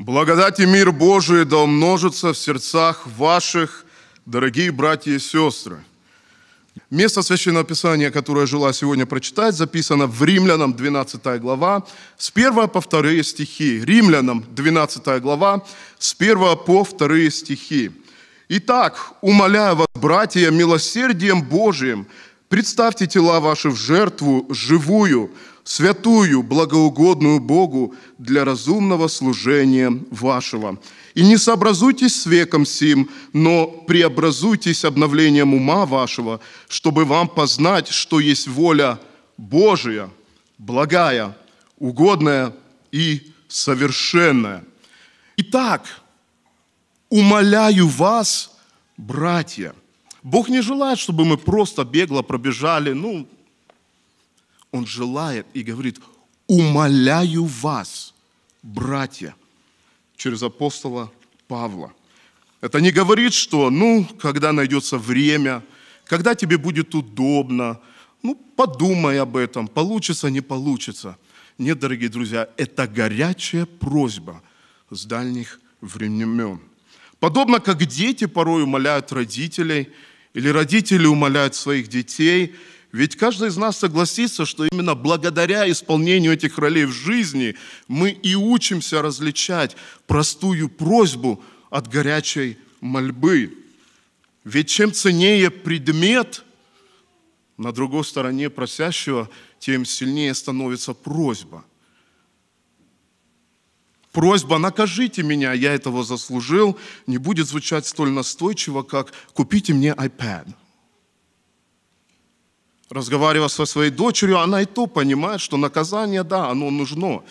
Благодать и мир Божий да умножится в сердцах ваших, дорогие братья и сестры. Место Священного Писания, которое я желаю сегодня прочитать, записано в Римлянам 12 глава, с 1 по 2 стихи. Римлянам 12 глава, с 1 по 2 стихи. «Итак, умоляю вас, братья, милосердием Божиим, представьте тела ваши в жертву живую, святую, благоугодную Богу для разумного служения вашего. И не сообразуйтесь с веком сим, но преобразуйтесь обновлением ума вашего, чтобы вам познать, что есть воля Божия, благая, угодная и совершенная. Итак, умоляю вас, братья, Бог не желает, чтобы мы просто бегло пробежали, ну, он желает и говорит, умоляю вас, братья, через апостола Павла. Это не говорит, что, ну, когда найдется время, когда тебе будет удобно, ну, подумай об этом, получится, не получится. Нет, дорогие друзья, это горячая просьба с дальних времен. Подобно как дети порой умоляют родителей, или родители умоляют своих детей – ведь каждый из нас согласится, что именно благодаря исполнению этих ролей в жизни мы и учимся различать простую просьбу от горячей мольбы. Ведь чем ценнее предмет на другой стороне просящего, тем сильнее становится просьба. Просьба «накажите меня, я этого заслужил» не будет звучать столь настойчиво, как «купите мне iPad» разговаривая со своей дочерью, она и то понимает, что наказание, да, оно нужно.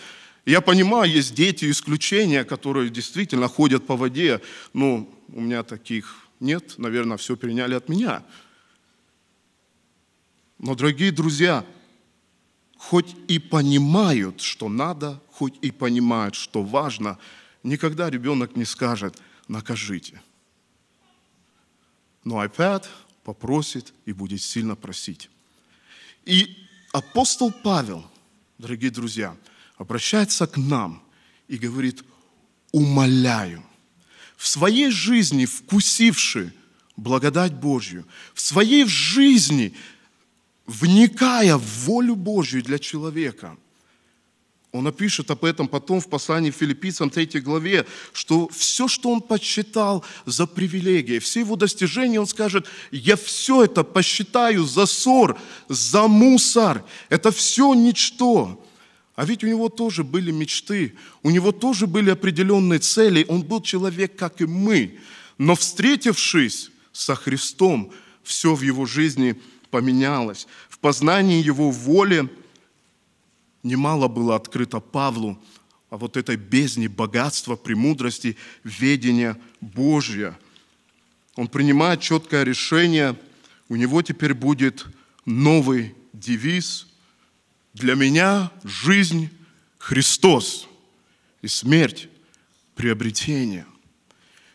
Я понимаю, есть дети исключения, которые действительно ходят по воде. но у меня таких нет, наверное, все переняли от меня. Но, дорогие друзья, хоть и понимают, что надо, хоть и понимают, что важно, никогда ребенок не скажет «накажите». Но опять попросит и будет сильно просить. И апостол Павел, дорогие друзья, обращается к нам и говорит, умоляю, в своей жизни вкусивши благодать Божью, в своей жизни вникая в волю Божью для человека – он напишет об этом потом в послании филиппийцам 3 главе, что все, что он посчитал за привилегии, все его достижения, он скажет, я все это посчитаю за ссор, за мусор, это все ничто. А ведь у него тоже были мечты, у него тоже были определенные цели, он был человек, как и мы. Но встретившись со Христом, все в его жизни поменялось. В познании его воли – немало было открыто Павлу о вот этой бездне богатства, премудрости, ведения Божья. Он принимает четкое решение, у него теперь будет новый девиз «Для меня жизнь – Христос и смерть – приобретение».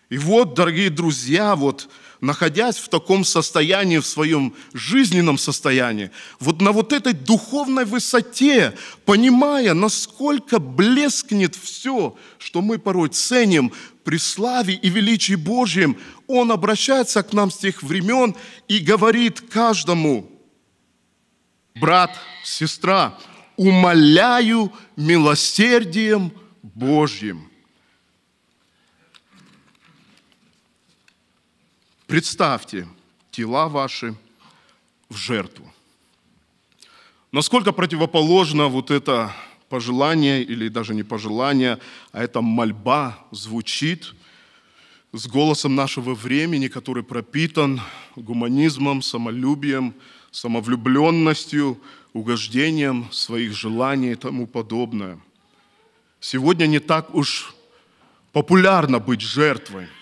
И вот, дорогие друзья, вот – находясь в таком состоянии, в своем жизненном состоянии, вот на вот этой духовной высоте, понимая, насколько блескнет все, что мы порой ценим при славе и величии Божьем, Он обращается к нам с тех времен и говорит каждому, брат, сестра, умоляю милосердием Божьим. Представьте тела ваши в жертву. Насколько противоположно вот это пожелание, или даже не пожелание, а это мольба звучит с голосом нашего времени, который пропитан гуманизмом, самолюбием, самовлюбленностью, угождением своих желаний и тому подобное. Сегодня не так уж популярно быть жертвой –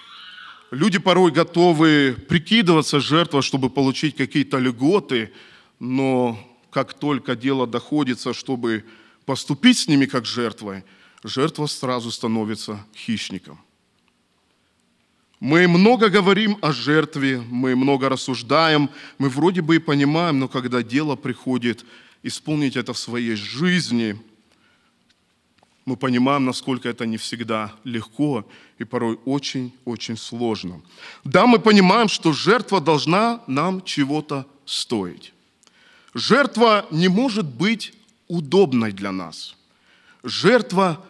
Люди порой готовы прикидываться жертвой, чтобы получить какие-то льготы, но как только дело доходится, чтобы поступить с ними как жертвой, жертва сразу становится хищником. Мы много говорим о жертве, мы много рассуждаем, мы вроде бы и понимаем, но когда дело приходит исполнить это в своей жизни, мы понимаем, насколько это не всегда легко и порой очень-очень сложно. Да, мы понимаем, что жертва должна нам чего-то стоить. Жертва не может быть удобной для нас. Жертва,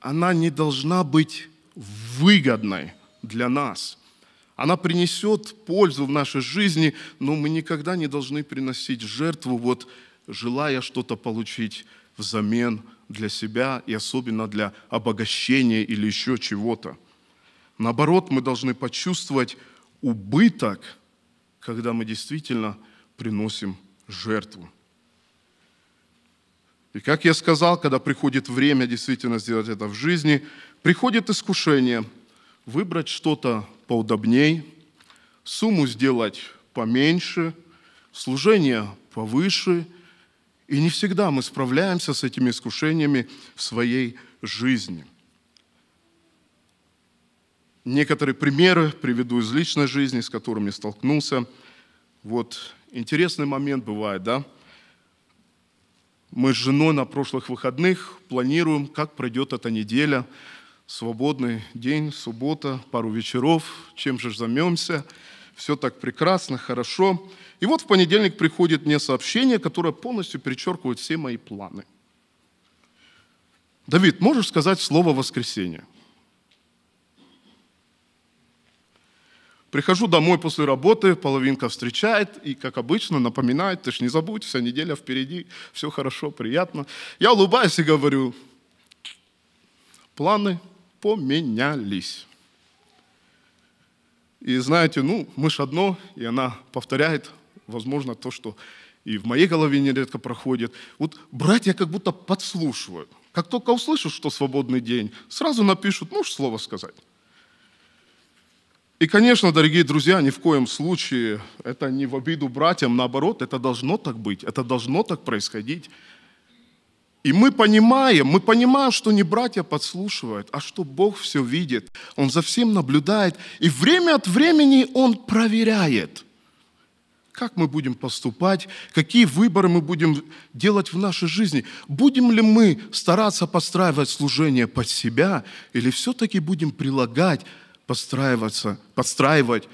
она не должна быть выгодной для нас. Она принесет пользу в нашей жизни, но мы никогда не должны приносить жертву, вот желая что-то получить взамен для себя и особенно для обогащения или еще чего-то. Наоборот, мы должны почувствовать убыток, когда мы действительно приносим жертву. И как я сказал, когда приходит время действительно сделать это в жизни, приходит искушение выбрать что-то поудобней, сумму сделать поменьше, служение повыше – и не всегда мы справляемся с этими искушениями в своей жизни. Некоторые примеры приведу из личной жизни, с которыми столкнулся. Вот интересный момент бывает, да? Мы с женой на прошлых выходных планируем, как пройдет эта неделя. Свободный день, суббота, пару вечеров, чем же займемся – все так прекрасно, хорошо. И вот в понедельник приходит мне сообщение, которое полностью перечеркивает все мои планы. Давид, можешь сказать слово «воскресенье»? Прихожу домой после работы, половинка встречает и, как обычно, напоминает, ты ж не забудь, вся неделя впереди, все хорошо, приятно. Я улыбаюсь и говорю, планы поменялись. И знаете, ну, мышь одно, и она повторяет, возможно, то, что и в моей голове нередко проходит. Вот братья как будто подслушивают. Как только услышат, что свободный день, сразу напишут, можешь ну, слово сказать. И, конечно, дорогие друзья, ни в коем случае это не в обиду братьям, наоборот, это должно так быть, это должно так происходить. И мы понимаем, мы понимаем, что не братья подслушивают, а что Бог все видит. Он за всем наблюдает. И время от времени Он проверяет, как мы будем поступать, какие выборы мы будем делать в нашей жизни. Будем ли мы стараться подстраивать служение под себя, или все-таки будем прилагать, подстраиваться, подстраивать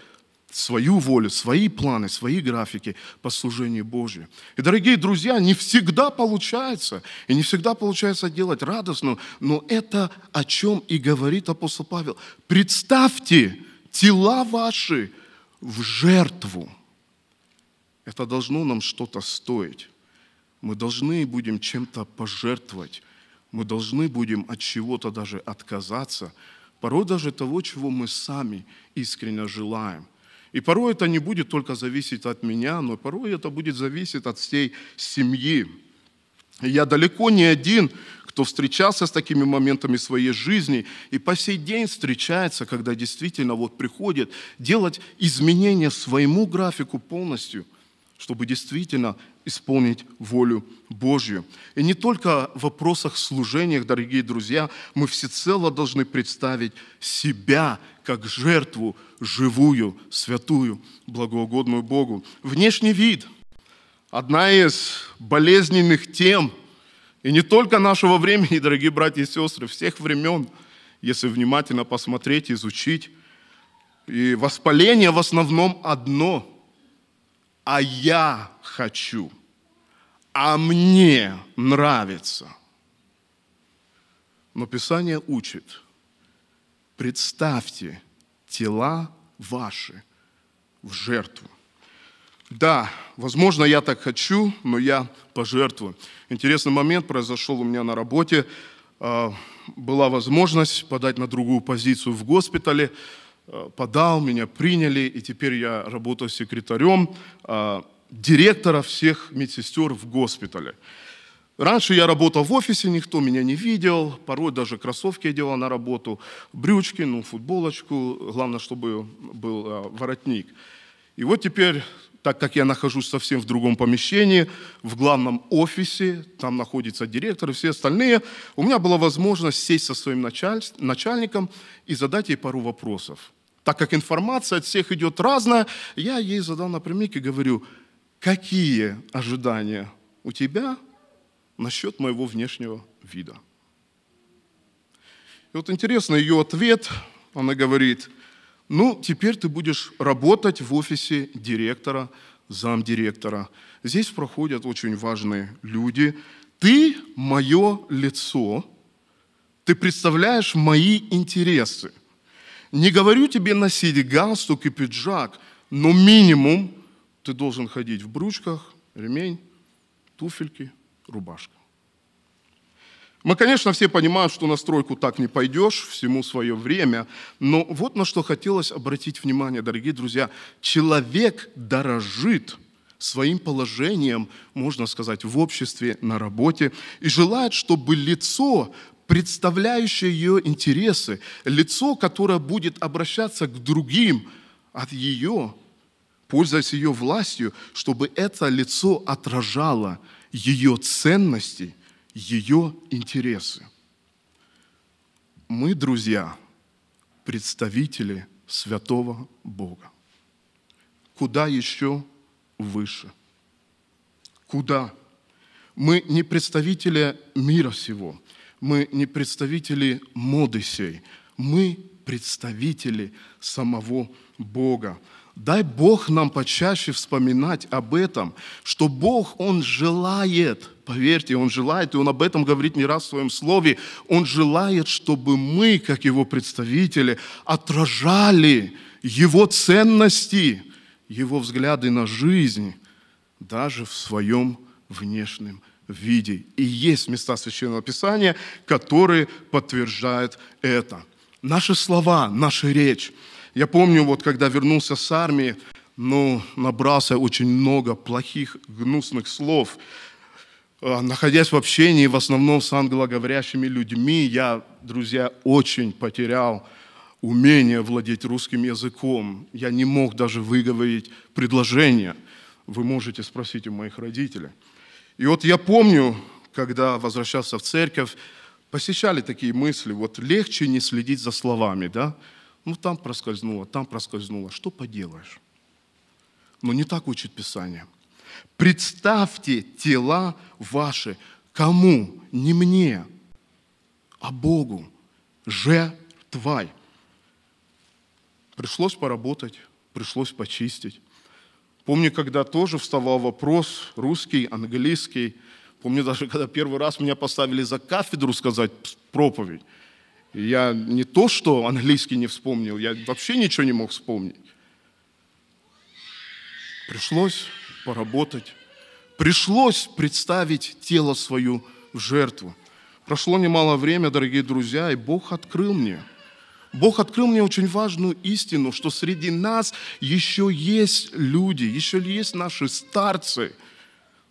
свою волю, свои планы, свои графики по служению Божию. И, дорогие друзья, не всегда получается, и не всегда получается делать радостно, но это о чем и говорит апостол Павел. Представьте тела ваши в жертву. Это должно нам что-то стоить. Мы должны будем чем-то пожертвовать. Мы должны будем от чего-то даже отказаться. Порой даже того, чего мы сами искренне желаем – и порой это не будет только зависеть от меня, но порой это будет зависеть от всей семьи. И я далеко не один, кто встречался с такими моментами своей жизни и по сей день встречается, когда действительно вот приходит делать изменения своему графику полностью – чтобы действительно исполнить волю Божью. И не только в вопросах служения, дорогие друзья, мы всецело должны представить себя как жертву живую, святую, благоугодную Богу. Внешний вид – одна из болезненных тем, и не только нашего времени, дорогие братья и сестры, всех времен, если внимательно посмотреть, изучить. И воспаление в основном одно – а я хочу, а мне нравится. Но Писание учит, представьте тела ваши в жертву. Да, возможно, я так хочу, но я пожертвую. Интересный момент произошел у меня на работе. А, была возможность подать на другую позицию в госпитале. Э, подал, меня приняли, и теперь я работаю секретарем э, директора всех медсестер в госпитале. Раньше я работал в офисе, никто меня не видел, порой даже кроссовки я делал на работу, брючки, ну, футболочку, главное, чтобы был а, воротник. И вот теперь, так как я нахожусь совсем в другом помещении, в главном офисе, там находится директор и все остальные, у меня была возможность сесть со своим началь... начальником и задать ей пару вопросов так как информация от всех идет разная, я ей задал напрямик и говорю, какие ожидания у тебя насчет моего внешнего вида? И вот интересно ее ответ, она говорит, ну, теперь ты будешь работать в офисе директора, замдиректора. Здесь проходят очень важные люди. Ты – мое лицо, ты представляешь мои интересы – не говорю тебе носить галстук и пиджак, но минимум ты должен ходить в брючках, ремень, туфельки, рубашка. Мы, конечно, все понимаем, что на стройку так не пойдешь, всему свое время, но вот на что хотелось обратить внимание, дорогие друзья. Человек дорожит своим положением, можно сказать, в обществе, на работе, и желает, чтобы лицо представляющее ее интересы, лицо, которое будет обращаться к другим от ее, пользуясь ее властью, чтобы это лицо отражало ее ценности, ее интересы. Мы, друзья, представители святого Бога. Куда еще выше? Куда? Мы не представители мира всего – мы не представители моды сей, мы представители самого Бога. Дай Бог нам почаще вспоминать об этом, что Бог, Он желает, поверьте, Он желает, и Он об этом говорит не раз в своем слове, Он желает, чтобы мы, как Его представители, отражали Его ценности, Его взгляды на жизнь, даже в своем внешнем виде. И есть места Священного Писания, которые подтверждают это. Наши слова, наша речь. Я помню, вот когда вернулся с армии, ну, набрался очень много плохих, гнусных слов. А, находясь в общении, в основном с англоговорящими людьми, я, друзья, очень потерял умение владеть русским языком. Я не мог даже выговорить предложение. Вы можете спросить у моих родителей – и вот я помню, когда возвращался в церковь, посещали такие мысли, вот легче не следить за словами, да? Ну, там проскользнуло, там проскользнуло. Что поделаешь? Но не так учит Писание. Представьте тела ваши. Кому? Не мне, а Богу. же Жертвай. Пришлось поработать, пришлось почистить. Помню, когда тоже вставал вопрос русский, английский. Помню даже, когда первый раз меня поставили за кафедру сказать проповедь. Я не то, что английский не вспомнил, я вообще ничего не мог вспомнить. Пришлось поработать. Пришлось представить тело свою в жертву. Прошло немало времени, дорогие друзья, и Бог открыл мне – Бог открыл мне очень важную истину, что среди нас еще есть люди, еще есть наши старцы,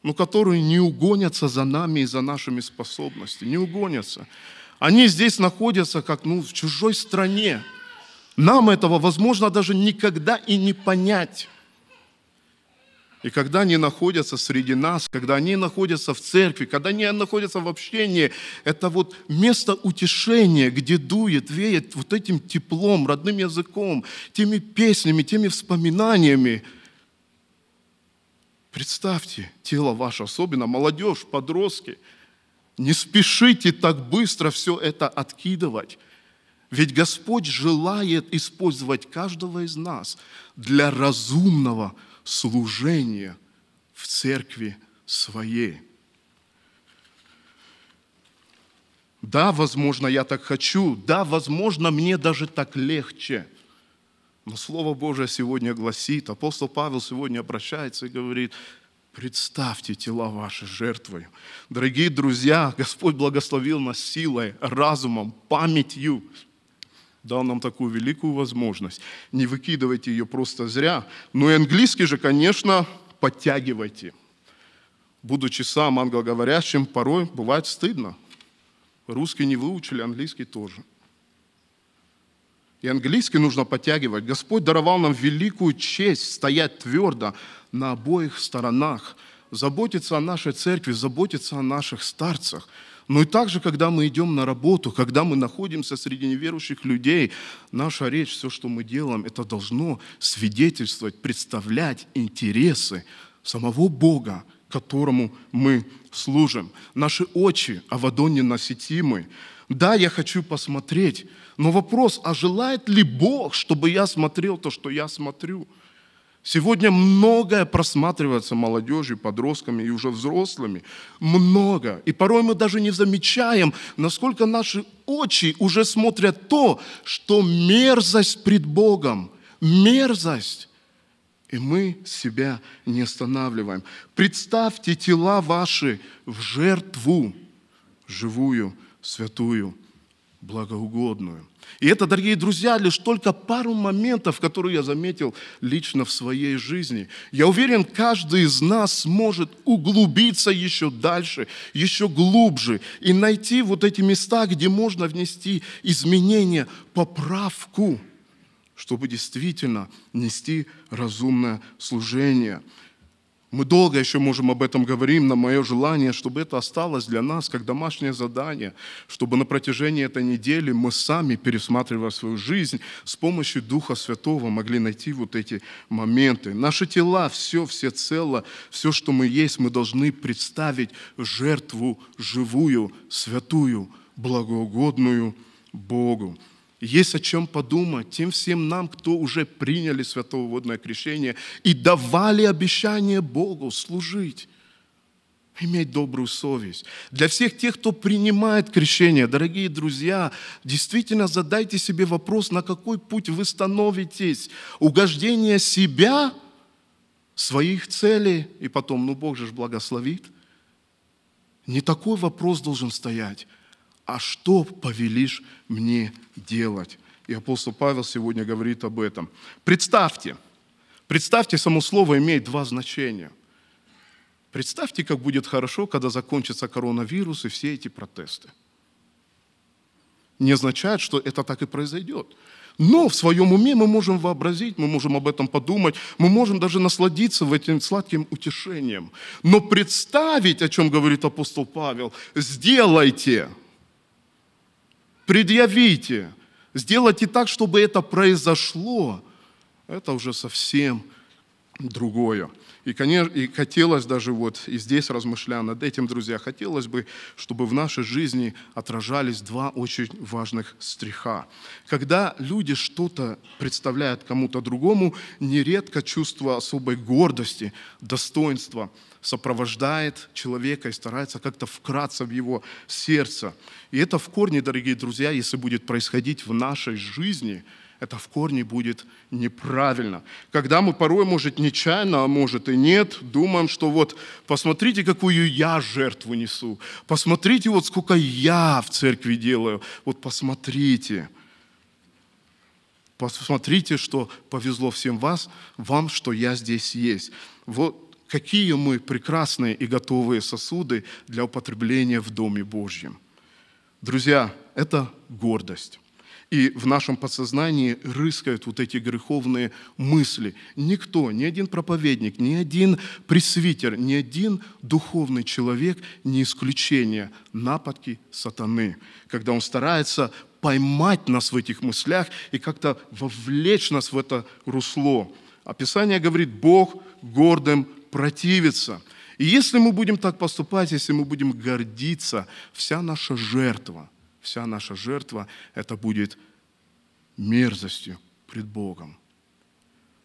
но которые не угонятся за нами и за нашими способностями, не угонятся. Они здесь находятся как ну, в чужой стране. Нам этого, возможно, даже никогда и не понять. И когда они находятся среди нас, когда они находятся в церкви, когда они находятся в общении, это вот место утешения, где дует, веет вот этим теплом, родным языком, теми песнями, теми вспоминаниями. Представьте, тело ваше, особенно молодежь, подростки, не спешите так быстро все это откидывать. Ведь Господь желает использовать каждого из нас для разумного служение в церкви своей. Да, возможно, я так хочу, да, возможно, мне даже так легче. Но Слово Божие сегодня гласит, апостол Павел сегодня обращается и говорит, Представьте тела ваши жертвой. Дорогие друзья, Господь благословил нас силой, разумом, памятью, дал нам такую великую возможность. Не выкидывайте ее просто зря. Ну и английский же, конечно, подтягивайте. Будучи сам англоговорящим, порой бывает стыдно. Русский не выучили, английский тоже. И английский нужно подтягивать. Господь даровал нам великую честь стоять твердо на обоих сторонах, заботиться о нашей церкви, заботиться о наших старцах – но и также, когда мы идем на работу, когда мы находимся среди неверующих людей, наша речь, все, что мы делаем, это должно свидетельствовать, представлять интересы самого Бога, которому мы служим. Наши очи, а Авадоне насетимы. Да, я хочу посмотреть, но вопрос, а желает ли Бог, чтобы я смотрел то, что я смотрю – Сегодня многое просматривается молодежью, подростками и уже взрослыми. Много. И порой мы даже не замечаем, насколько наши очи уже смотрят то, что мерзость пред Богом. Мерзость. И мы себя не останавливаем. Представьте тела ваши в жертву живую, святую благоугодную. И это, дорогие друзья, лишь только пару моментов, которые я заметил лично в своей жизни. Я уверен, каждый из нас может углубиться еще дальше, еще глубже и найти вот эти места, где можно внести изменения, поправку, чтобы действительно нести разумное служение – мы долго еще можем об этом говорить, но мое желание, чтобы это осталось для нас как домашнее задание, чтобы на протяжении этой недели мы сами, пересматривая свою жизнь, с помощью Духа Святого могли найти вот эти моменты. Наши тела, все, все цело, все, что мы есть, мы должны представить жертву живую, святую, благоугодную Богу. Есть о чем подумать тем всем нам, кто уже приняли святого водное крещение и давали обещание Богу служить, иметь добрую совесть. Для всех тех, кто принимает крещение, дорогие друзья, действительно задайте себе вопрос, на какой путь вы становитесь. Угождение себя, своих целей, и потом, ну Бог же благословит. Не такой вопрос должен стоять а что повелишь мне делать? И апостол Павел сегодня говорит об этом. Представьте, представьте, само слово имеет два значения. Представьте, как будет хорошо, когда закончится коронавирус и все эти протесты. Не означает, что это так и произойдет. Но в своем уме мы можем вообразить, мы можем об этом подумать, мы можем даже насладиться этим сладким утешением. Но представить, о чем говорит апостол Павел, сделайте – предъявите, сделайте так, чтобы это произошло, это уже совсем другое. И, конечно, и хотелось даже вот, и здесь размышляя над этим, друзья, хотелось бы, чтобы в нашей жизни отражались два очень важных стриха. Когда люди что-то представляют кому-то другому, нередко чувство особой гордости, достоинства сопровождает человека и старается как-то вкраться в его сердце. И это в корне, дорогие друзья, если будет происходить в нашей жизни – это в корне будет неправильно. Когда мы порой, может, нечаянно, а может и нет, думаем, что вот посмотрите, какую я жертву несу, посмотрите, вот сколько я в церкви делаю, вот посмотрите. Посмотрите, что повезло всем вас, вам, что я здесь есть. Вот какие мы прекрасные и готовые сосуды для употребления в Доме Божьем. Друзья, это гордость. И в нашем подсознании рыскают вот эти греховные мысли. Никто, ни один проповедник, ни один пресвитер, ни один духовный человек не исключение нападки сатаны, когда он старается поймать нас в этих мыслях и как-то вовлечь нас в это русло. Описание говорит, Бог гордым противится. И если мы будем так поступать, если мы будем гордиться, вся наша жертва – вся наша жертва, это будет мерзостью пред Богом.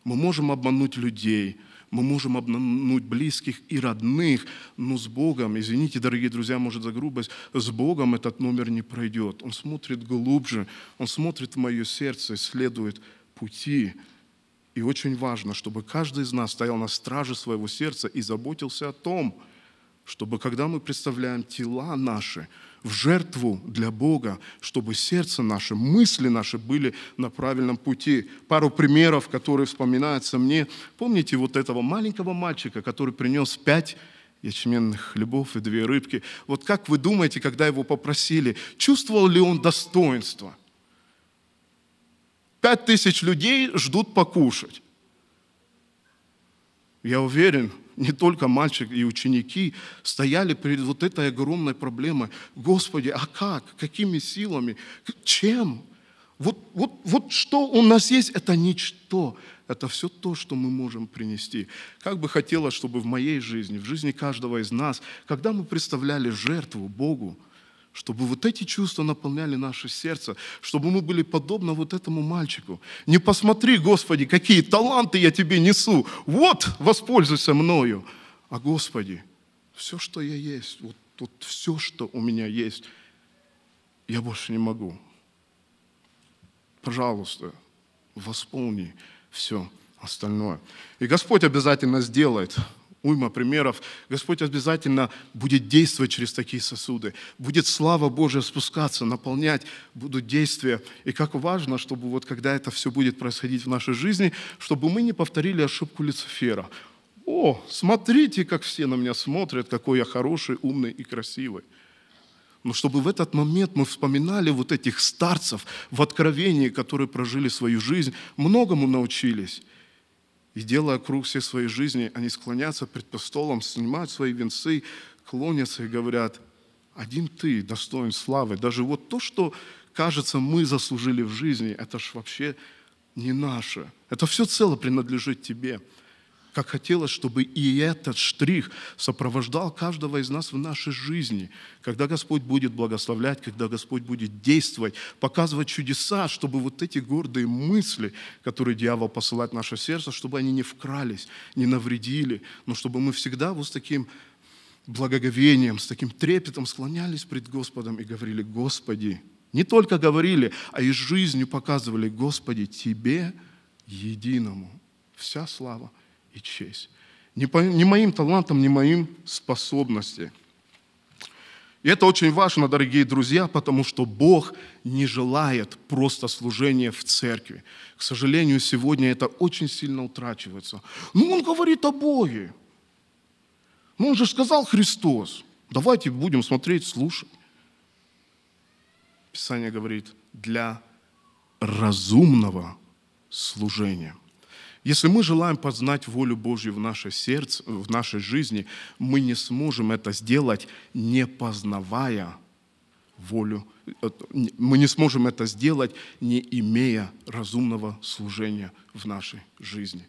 Мы можем обмануть людей, мы можем обмануть близких и родных, но с Богом, извините, дорогие друзья, может за грубость, с Богом этот номер не пройдет. Он смотрит глубже, он смотрит в мое сердце, исследует пути. И очень важно, чтобы каждый из нас стоял на страже своего сердца и заботился о том, чтобы когда мы представляем тела наши – в жертву для Бога, чтобы сердце наше, мысли наши были на правильном пути. Пару примеров, которые вспоминаются мне. Помните вот этого маленького мальчика, который принес пять ячменных хлебов и две рыбки. Вот как вы думаете, когда его попросили, чувствовал ли он достоинство? Пять тысяч людей ждут покушать я уверен, не только мальчик и ученики стояли перед вот этой огромной проблемой. Господи, а как? Какими силами? Чем? Вот, вот, вот что у нас есть, это ничто. Это все то, что мы можем принести. Как бы хотелось, чтобы в моей жизни, в жизни каждого из нас, когда мы представляли жертву Богу, чтобы вот эти чувства наполняли наше сердце, чтобы мы были подобно вот этому мальчику. Не посмотри, Господи, какие таланты я тебе несу, вот воспользуйся мною. А Господи, все, что я есть, вот, вот все, что у меня есть, я больше не могу. Пожалуйста, восполни все остальное. И Господь обязательно сделает уйма примеров. Господь обязательно будет действовать через такие сосуды. Будет слава Божья спускаться, наполнять, будут действия. И как важно, чтобы вот когда это все будет происходить в нашей жизни, чтобы мы не повторили ошибку Люцифера. О, смотрите, как все на меня смотрят, какой я хороший, умный и красивый. Но чтобы в этот момент мы вспоминали вот этих старцев в откровении, которые прожили свою жизнь, многому научились и делая круг всей своей жизни, они склонятся пред престолом, снимают свои венцы, клонятся и говорят, один ты достоин славы. Даже вот то, что, кажется, мы заслужили в жизни, это ж вообще не наше. Это все цело принадлежит тебе как хотелось, чтобы и этот штрих сопровождал каждого из нас в нашей жизни, когда Господь будет благословлять, когда Господь будет действовать, показывать чудеса, чтобы вот эти гордые мысли, которые дьявол посылает в наше сердце, чтобы они не вкрались, не навредили, но чтобы мы всегда вот с таким благоговением, с таким трепетом склонялись пред Господом и говорили, «Господи, не только говорили, а и жизнью показывали, Господи, Тебе единому вся слава, и честь. Не, по, не моим талантам, не моим способностям. И это очень важно, дорогие друзья, потому что Бог не желает просто служения в церкви. К сожалению, сегодня это очень сильно утрачивается. Ну, он говорит о Боге. Ну, он же сказал Христос. Давайте будем смотреть, слушать. Писание говорит, для разумного служения. Если мы желаем познать волю Божью в наше сердце, в нашей жизни, мы не сможем это сделать, не познавая волю. Э, мы не сможем это сделать, не имея разумного служения в нашей жизни.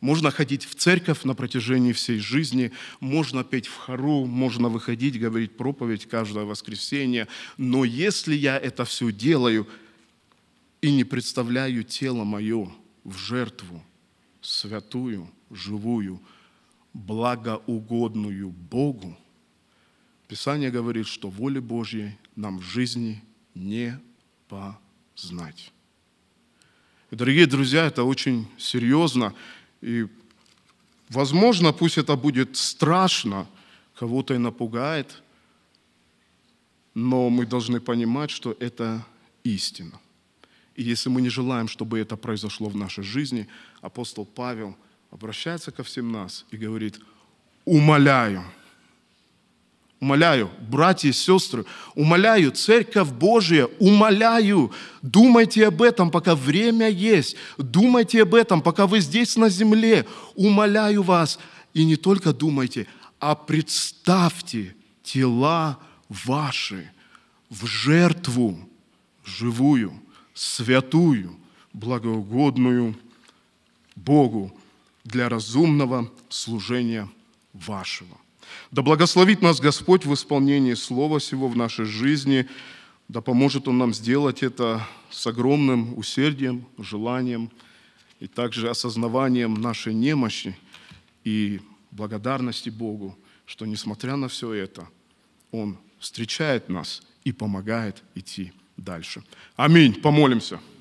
Можно ходить в церковь на протяжении всей жизни, можно петь в хору, можно выходить, говорить проповедь каждое воскресенье. Но если я это все делаю и не представляю тело мое в жертву святую, живую, благоугодную Богу, Писание говорит, что воли Божьей нам в жизни не познать. И, дорогие друзья, это очень серьезно. И, возможно, пусть это будет страшно, кого-то и напугает, но мы должны понимать, что это истина. И если мы не желаем, чтобы это произошло в нашей жизни, апостол Павел обращается ко всем нас и говорит, умоляю, умоляю, братья и сестры, умоляю, Церковь Божия, умоляю, думайте об этом, пока время есть, думайте об этом, пока вы здесь на земле, умоляю вас, и не только думайте, а представьте тела ваши в жертву живую, святую, благоугодную Богу для разумного служения вашего. Да благословит нас Господь в исполнении Слова Сего в нашей жизни, да поможет Он нам сделать это с огромным усердием, желанием и также осознаванием нашей немощи и благодарности Богу, что несмотря на все это, Он встречает нас и помогает идти дальше. Аминь. Помолимся.